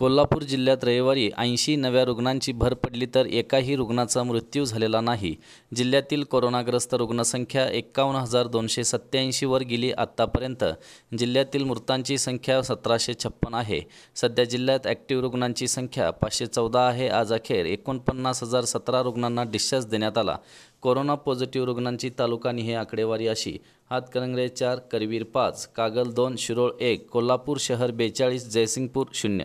कोल्हापूर जिल्ह्यात रविवारी ऐंशी नव्या रुग्णांची भर पडली तर एकाही रुग्णाचा मृत्यू झालेला नाही जिल्ह्यातील कोरोनाग्रस्त रुग्णसंख्या एक्कावन्न हजार दोनशे सत्त्याऐंशीवर गेली आत्तापर्यंत जिल्ह्यातील मृतांची संख्या सतराशे छप्पन आहे सध्या जिल्ह्यात ॲक्टिव्ह रुग्णांची संख्या पाचशे चौदा आहे आज अखेर एकोणपन्नास हजार सतरा रुग्णांना डिस्चार्ज देण्यात आला कोरोना पॉझिटिव्ह रुग्णांची तालुकानी हे आकडेवारी अशी हातकरंगरे चार करवीर पाच कागल दोन शिरोळ एक कोल्हापूर शहर बेचाळीस जयसिंगपूर शून्य